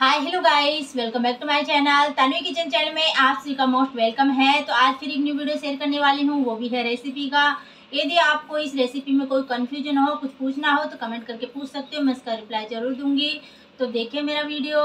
hi hello guys welcome back to my channel Tanvi kitchen channel में आप सभी का मोस्ट वेलकम है तो आज फिर एक न्यू वीडियो शेयर करने वाली हूँ वो भी है रेसिपी का यदि आपको इस रेसिपी में कोई कन्फ्यूजन हो कुछ पूछना हो तो कमेंट करके पूछ सकते हो मैं इसका रिप्लाई जरूर दूंगी तो देखिए मेरा वीडियो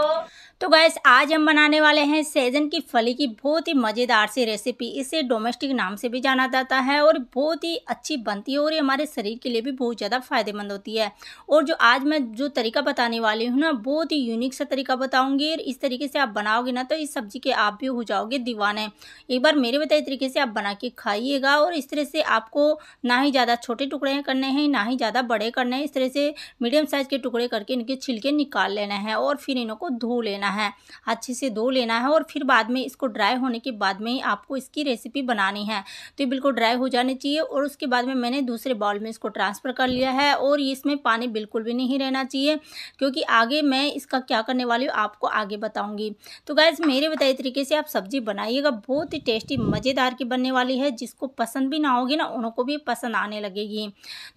तो गैस आज हम बनाने वाले हैं सैजन की फली की बहुत ही मज़ेदार सी रेसिपी इसे डोमेस्टिक नाम से भी जाना जाता है और बहुत ही अच्छी बनती है और ये हमारे शरीर के लिए भी बहुत ज़्यादा फायदेमंद होती है और जो आज मैं जो तरीका बताने वाली हूँ ना बहुत ही यूनिक सा तरीका बताऊँगी और इस तरीके से आप बनाओगे ना तो इस सब्जी के आप भी हो जाओगे दीवाने एक बार मेरे बताए तरीके से आप बना के खाइएगा और इस तरह से आपको ना ही ज़्यादा छोटे टुकड़े करने हैं ना ही ज़्यादा बड़े करने हैं इस तरह से मीडियम साइज़ के टुकड़े करके इनके छिलके निकाल लेना है और फिर इनको धो लेना लेना है अच्छे से धो लेना है और फिर बाद में इसको ड्राई होने के बाद में ही आपको इसकी रेसिपी बनानी है तो ये बिल्कुल ड्राई हो जानी चाहिए और उसके बाद में मैंने दूसरे बाउल में इसको ट्रांसफ़र कर लिया है और इसमें पानी बिल्कुल भी नहीं रहना चाहिए क्योंकि आगे मैं इसका क्या करने वाली हूँ आपको आगे बताऊँगी तो गैस मेरे बताए तरीके से आप सब्ज़ी बनाइएगा बहुत ही टेस्टी मज़ेदार की बनने वाली है जिसको पसंद भी ना होगी ना उनको भी पसंद आने लगेगी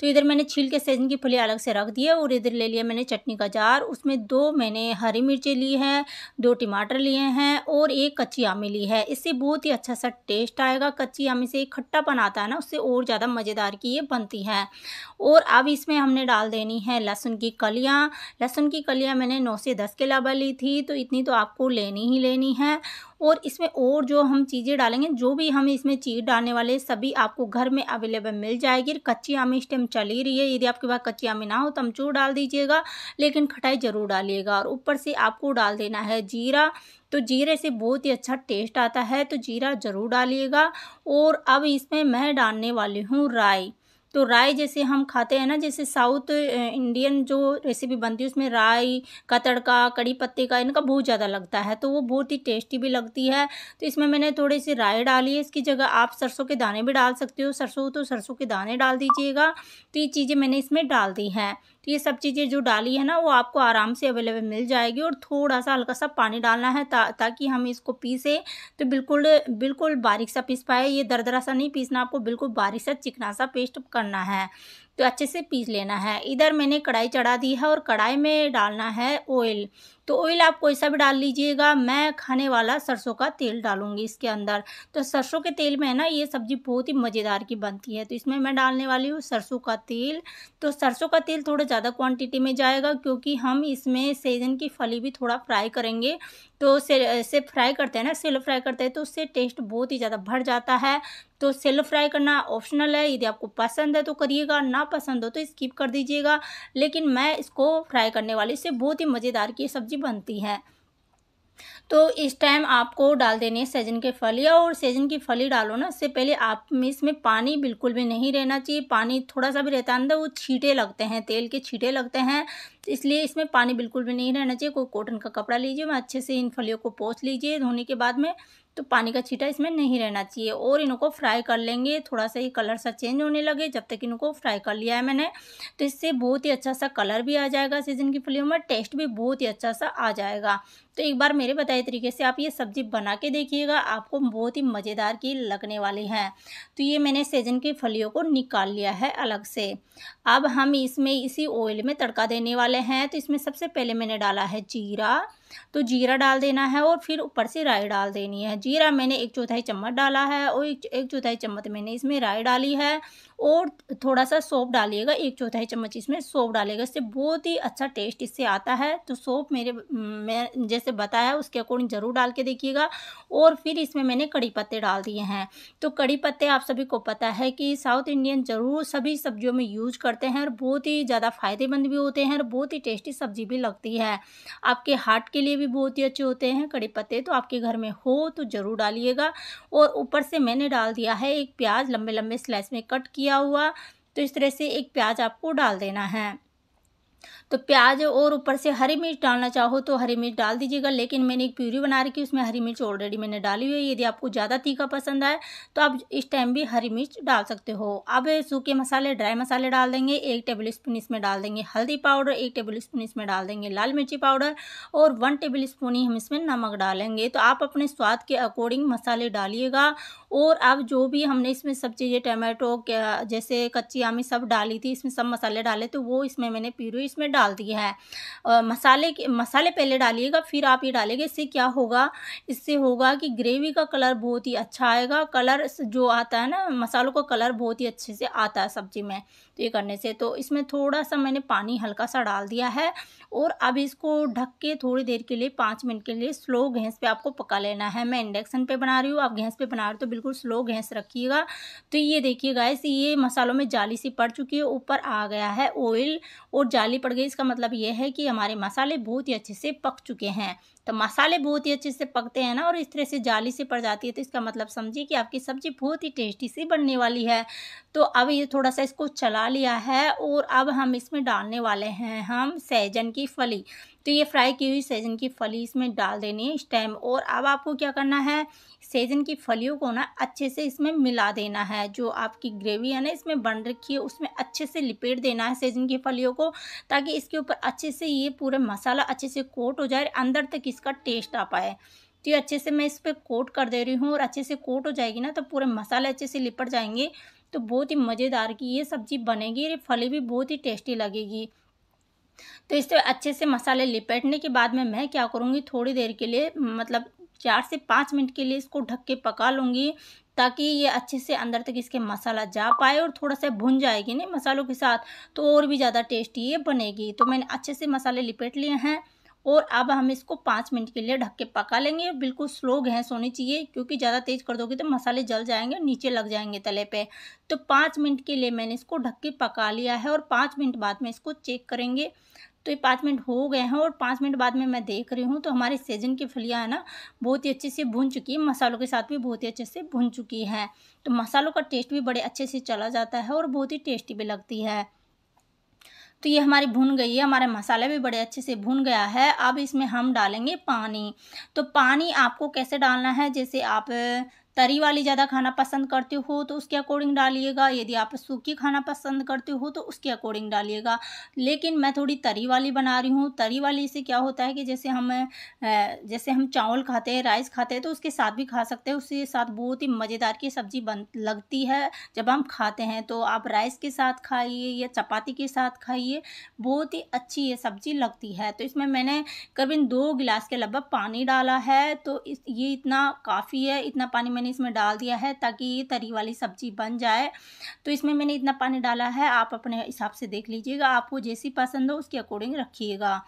तो इधर मैंने छील के सेजन की फली अलग से रख दी है और इधर ले लिया मैंने चटनी का जार उसमें दो मैंने हरी मिर्ची ली है हैं दो टमाटर लिए हैं और एक कच्ची आमी ली है इससे बहुत ही अच्छा सा टेस्ट आएगा कच्ची आमी से एक खट्टापन आता है ना उससे और ज़्यादा मज़ेदार की ये बनती है और अब इसमें हमने डाल देनी है लहसुन की कलियाँ लहसुन की कलियाँ मैंने नौ से दस के लाबा ली थी तो इतनी तो आपको लेनी ही लेनी है और इसमें और जो हम चीज़ें डालेंगे जो भी हम इसमें चीज़ डालने वाले सभी आपको घर में अवेलेबल मिल जाएगी कच्ची आमी इस टाइम चल ही रही है यदि आपके पास कच्ची आमी ना हो तो अमचूर डाल दीजिएगा लेकिन खटाई ज़रूर डालिएगा और ऊपर से आपको डाल देना है जीरा तो जीरे से बहुत ही अच्छा टेस्ट आता है तो जीरा ज़रूर डालिएगा और अब इसमें मैं डालने वाली हूँ राई तो राय जैसे हम खाते हैं ना जैसे साउथ इंडियन जो रेसिपी बनती है उसमें राय का तड़का कड़ी पत्ते का इनका बहुत ज़्यादा लगता है तो वो बहुत ही टेस्टी भी लगती है तो इसमें मैंने थोड़ी सी राई डाली है इसकी जगह आप सरसों के दाने भी डाल सकते हो सरसों तो सरसों के दाने डाल दीजिएगा तो ये चीज़ें मैंने इसमें डाल दी हैं तो ये सब चीज़ें जो डाली है ना वो आपको आराम से अवेलेबल मिल जाएगी और थोड़ा सा हल्का सा पानी डालना है ता, ताकि हम इसको पीसें तो बिल्कुल बिल्कुल बारीक सा पीस पाए ये दरदरा सा नहीं पीसना आपको बिल्कुल बारीक सा चिकना सा पेस्ट करना है तो अच्छे से पीस लेना है इधर मैंने कढ़ाई चढ़ा दी है और कढ़ाई में डालना है ऑयल तो ऑयल आप कोई सा भी डाल लीजिएगा मैं खाने वाला सरसों का तेल डालूंगी इसके अंदर तो सरसों के तेल में है ना ये सब्ज़ी बहुत ही मज़ेदार की बनती है तो इसमें मैं डालने वाली हूँ सरसों का तेल तो सरसों का तेल थोड़ा ज़्यादा क्वांटिटी में जाएगा क्योंकि हम इसमें सेजन की फली भी थोड़ा फ्राई करेंगे तो से, से फ्राई करते हैं ना सेल फ्राई करते हैं तो उससे टेस्ट बहुत ही ज़्यादा भर जाता है तो सेलो फ्राई करना ऑप्शनल है यदि आपको पसंद है तो करिएगा ना पसंद हो तो स्किप कर दीजिएगा लेकिन मैं इसको फ्राई करने वाली इससे बहुत ही मज़ेदार की सब्ज़ी बनती है तो इस टाइम आपको डाल देने हैं सेजन के फलिया और सैजन की फली डालो ना इससे पहले आप में इसमें पानी बिल्कुल भी नहीं रहना चाहिए पानी थोड़ा सा भी रहता है अंदर वो छीटे लगते हैं तेल के छीटे लगते हैं इसलिए इसमें पानी बिल्कुल भी नहीं रहना चाहिए कोई कॉटन का कपड़ा लीजिए मैं अच्छे से इन फलियों को पोछ लीजिए धोने के बाद में तो पानी का छीटा इसमें नहीं रहना चाहिए और इनको फ्राई कर लेंगे थोड़ा सा ये कलर सा चेंज होने लगे जब तक इनको फ्राई कर लिया है मैंने तो इससे बहुत ही अच्छा सा कलर भी आ जाएगा सीजन की फलियों में टेस्ट भी बहुत ही अच्छा सा आ जाएगा तो एक बार मेरे बताए तरीके से आप ये सब्ज़ी बना के देखिएगा आपको बहुत ही मज़ेदार की लगने वाली है तो ये मैंने सीजन की फलियों को निकाल लिया है अलग से अब हम इसमें इसी ऑयल में तड़का देने वाले वाले हैं तो इसमें सबसे पहले मैंने डाला है जीरा तो जीरा डाल देना है और फिर ऊपर से राई डाल देनी है जीरा मैंने एक चौथाई चम्मच डाला है और एक चौथाई चम्मच मैंने इसमें राई डाली है और थोड़ा सा सोप डालिएगा एक चौथाई चम्मच इसमें सोप डालिएगा इससे बहुत ही अच्छा टेस्ट इससे आता है तो सोप मेरे मैं जैसे बताया उसके अकॉर्डिंग ज़रूर डाल के देखिएगा और फिर इसमें मैंने कड़ी पत्ते डाल दिए हैं तो कड़ी पत्ते आप सभी को पता है कि साउथ इंडियन ज़रूर सभी सब्जियों में यूज करते हैं और बहुत ही ज़्यादा फ़ायदेमंद भी होते हैं और बहुत ही टेस्टी सब्जी भी लगती है आपके हार्ट के लिए भी बहुत ही अच्छे होते हैं कड़ी पत्ते तो आपके घर में हो तो ज़रूर डालिएगा और ऊपर से मैंने डाल दिया है एक प्याज लंबे लंबे स्लाइस में कट किया किया हुआ तो इस तरह से एक प्याज आपको डाल देना है तो प्याज और ऊपर से हरी मिर्च डालना चाहो तो हरी मिर्च डाल दीजिएगा लेकिन मैंने एक प्यूरी बना रखी उसमें हरी मिर्च ऑलरेडी मैंने डाली हुई है यदि आपको ज़्यादा तीखा पसंद आए तो आप इस टाइम भी हरी मिर्च डाल सकते हो अब सूखे मसाले ड्राई मसाले डाल देंगे एक टेबल स्पून इसमें डाल देंगे हल्दी पाउडर एक टेबल स्पून इसमें डाल देंगे लाल मिर्ची पाउडर और वन टेबल स्पून ही हम इसमें नमक डालेंगे तो आप अपने स्वाद के अकॉर्डिंग मसाले डालिएगा और अब जो भी हमने इसमें सब चीज़ें टमाटो जैसे कच्ची आमी सब डाली थी इसमें सब मसाले डाले तो वो इसमें मैंने प्यूरी इसमें डाल दिया है और मसाले के मसाले पहले डालिएगा फिर आप ये डालेंगे इससे क्या होगा इससे होगा कि ग्रेवी का कलर बहुत ही अच्छा आएगा कलर जो आता है ना मसालों का कलर बहुत ही अच्छे से आता है सब्जी में तो ये करने से तो इसमें थोड़ा सा मैंने पानी हल्का सा डाल दिया है और अब इसको ढक के थोड़ी देर के लिए पाँच मिनट के लिए स्लो गैस पे आपको पका लेना है मैं इंडक्शन पे बना रही हूँ आप गैस पे बना रहे हो तो बिल्कुल स्लो गैस रखिएगा तो ये देखिए गैस ये मसालों में जाली सी पड़ चुकी है ऊपर आ गया है ऑयल और जाली पड़ गई इसका मतलब ये है कि हमारे मसाले बहुत ही अच्छे से पक चुके हैं तो मसाले बहुत ही अच्छे से पकते हैं ना और इस तरह से जाली से पड़ जाती है तो इसका मतलब समझिए कि आपकी सब्ज़ी बहुत ही टेस्टी सी बनने वाली है तो अब ये थोड़ा सा इसको चला लिया है और अब हम इसमें डालने वाले हैं हम सैजन की फली तो ये फ्राई की हुई सेजन की फली इसमें डाल देनी है इस टाइम और अब आपको क्या करना है सेजन की फलियों को ना अच्छे से इसमें मिला देना है जो आपकी ग्रेवी है ना इसमें बन रखी है उसमें अच्छे से लिपेट देना है सेजन की फलियों को ताकि इसके ऊपर अच्छे से ये पूरा मसाला अच्छे से कोट हो जाए अंदर तक इसका टेस्ट आ पाए तो ये अच्छे से मैं इस पर कोट कर दे रही हूँ और अच्छे से कोट हो जाएगी ना तो पूरे मसाले अच्छे से लिपट जाएंगे तो बहुत ही मज़ेदार की ये सब्ज़ी बनेगी और फली भी बहुत ही टेस्टी लगेगी तो इस अच्छे से मसाले लिपेटने के बाद में मैं क्या करूँगी थोड़ी देर के लिए मतलब चार से पाँच मिनट के लिए इसको ढक के पका लूँगी ताकि ये अच्छे से अंदर तक इसके मसाला जा पाए और थोड़ा सा भुन जाएगी ना मसालों के साथ तो और भी ज़्यादा टेस्टी ये बनेगी तो मैंने अच्छे से मसाले लिपेट लिए हैं और अब हम इसको पाँच मिनट के लिए ढक के पका लेंगे बिल्कुल स्लो गैस होनी चाहिए क्योंकि ज़्यादा तेज़ कर दोगे तो मसाले जल जाएंगे नीचे लग जाएंगे तले पे तो पाँच मिनट के लिए मैंने इसको ढक के पका लिया है और पाँच मिनट बाद में इसको चेक करेंगे तो ये पाँच मिनट हो गए हैं और पाँच मिनट बाद में मैं देख रही हूँ तो हमारे सेजन की फलियाँ है ना बहुत ही अच्छे से भून चुकी है मसालों के साथ भी बहुत ही अच्छे से भून चुकी हैं तो मसालों का टेस्ट भी बड़े अच्छे से चला जाता है और बहुत ही टेस्टी भी लगती है तो ये हमारी भुन गई है हमारे मसाले भी बड़े अच्छे से भुन गया है अब इसमें हम डालेंगे पानी तो पानी आपको कैसे डालना है जैसे आप तरी वाली ज़्यादा खाना पसंद करते हो तो उसके अकॉर्डिंग डालिएगा यदि आप सूखी खाना पसंद करते हो तो उसके अकॉर्डिंग डालिएगा लेकिन मैं थोड़ी तरी वाली बना रही हूँ तरी वाली से क्या होता है कि जैसे हम जैसे हम चावल खाते हैं राइस खाते हैं तो उसके साथ भी खा सकते हैं उसके साथ बहुत ही मज़ेदार की सब्ज़ी बन लगती है जब हम खाते हैं तो आप राइस के साथ खाइए या चपाती के साथ खाइए बहुत ही अच्छी ये सब्ज़ी लगती है तो इसमें मैंने करीबन दो गिलास के लगभग पानी डाला है तो इस ये इतना काफ़ी है इतना पानी मैंने मैंने इसमें डाल दिया है ताकि ये तरी वाली सब्जी बन जाए तो इसमें मैंने इतना पानी डाला है आप अपने हिसाब से देख लीजिएगा आपको जैसी पसंद हो उसके अकॉर्डिंग रखिएगा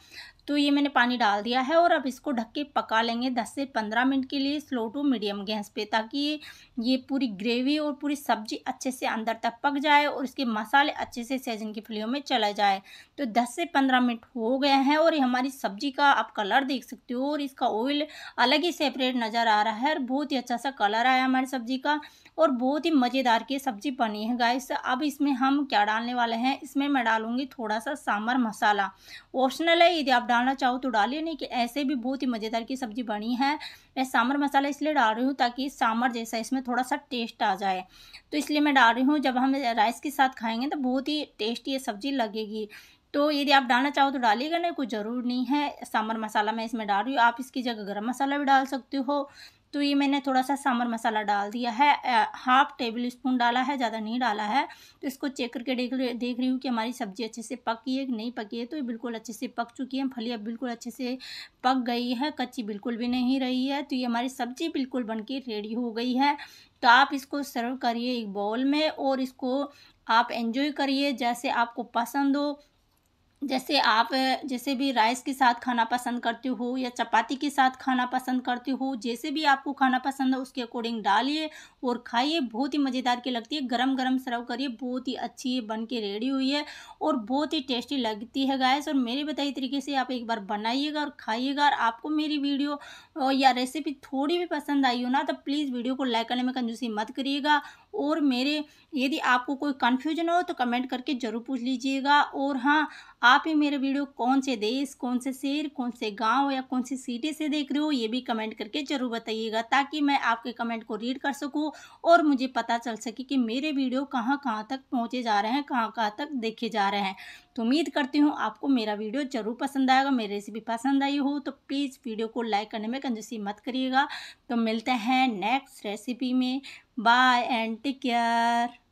तो ये मैंने पानी डाल दिया है और अब इसको ढक के पका लेंगे दस से पंद्रह मिनट के लिए स्लो टू मीडियम गैस पे ताकि ये ये पूरी ग्रेवी और पूरी सब्जी अच्छे से अंदर तक पक जाए और इसके मसाले अच्छे से सहजन की फलियों में चला जाए तो दस से पंद्रह मिनट हो गए हैं और ये हमारी सब्जी का आप कलर देख सकते हो और इसका ऑयल अलग ही सेपरेट नज़र आ रहा है और बहुत ही अच्छा सा कलर आया हमारी सब्जी का और बहुत ही मज़ेदार की सब्जी बनी है गाइस अब इसमें हम क्या डालने वाले हैं इसमें मैं डालूँगी थोड़ा सा सांभर मसाला ऑप्शनल है यदि आप डाल डालना चाहो तो डालिए नहीं कि ऐसे भी बहुत ही मज़ेदार की सब्ज़ी बनी है मैं सांभर मसाला इसलिए डाल रही हूँ ताकि सामर जैसा इसमें थोड़ा सा टेस्ट आ जाए तो इसलिए मैं डाल रही हूँ जब हम राइस के साथ खाएँगे तो बहुत ही टेस्टी ये सब्ज़ी लगेगी तो यदि आप डालना चाहो तो डालिएगा नहीं कोई ज़रूर नहीं है सामर मसाला मैं इसमें डाल रही हूँ आप इसकी जगह गर्म मसाला भी डाल सकते हो तो ये मैंने थोड़ा सा सांभर मसाला डाल दिया है हाफ टेबल स्पून डाला है ज़्यादा नहीं डाला है तो इसको चेक करके देख देख रही हूँ कि हमारी सब्ज़ी अच्छे से पकी है कि नहीं पकी है तो ये बिल्कुल अच्छे से पक चुकी है फलियाँ बिल्कुल अच्छे से पक गई है कच्ची बिल्कुल भी नहीं रही है तो ये हमारी सब्ज़ी बिल्कुल बन रेडी हो गई है तो आप इसको सर्व करिए एक बाउल में और इसको आप एंजॉय करिए जैसे आपको पसंद हो जैसे आप जैसे भी राइस के साथ खाना पसंद करते हो या चपाती के साथ खाना पसंद करते हो जैसे भी आपको खाना पसंद है उसके अकॉर्डिंग डालिए और खाइए बहुत ही मज़ेदार की लगती है गरम गरम सर्व करिए बहुत ही अच्छी बन के रेडी हुई है और बहुत ही टेस्टी लगती है गैस और मेरे बताई तरीके से आप एक बार बनाइएगा और खाइएगा और आपको मेरी वीडियो या रेसिपी थोड़ी भी पसंद आई हो ना तो प्लीज़ वीडियो को लाइक करने में कंजूसी मत करिएगा और मेरे यदि आपको कोई कन्फ्यूजन हो तो कमेंट करके ज़रूर पूछ लीजिएगा और हाँ आप ये मेरे वीडियो कौन से देश कौन से शहर कौन से गांव या कौन सी सिटी से देख रहे हो ये भी कमेंट करके ज़रूर बताइएगा ताकि मैं आपके कमेंट को रीड कर सकूँ और मुझे पता चल सके कि मेरे वीडियो कहाँ कहाँ तक पहुँचे जा रहे हैं कहाँ कहाँ तक देखे जा रहे हैं तो उम्मीद करती हूँ आपको मेरा वीडियो जरूर पसंद आएगा मेरी रेसिपी पसंद आई हो तो प्लीज़ वीडियो को लाइक करने में कंजूसी मत करिएगा तो मिलते हैं नेक्स्ट रेसिपी में बाय एंड टेक केयर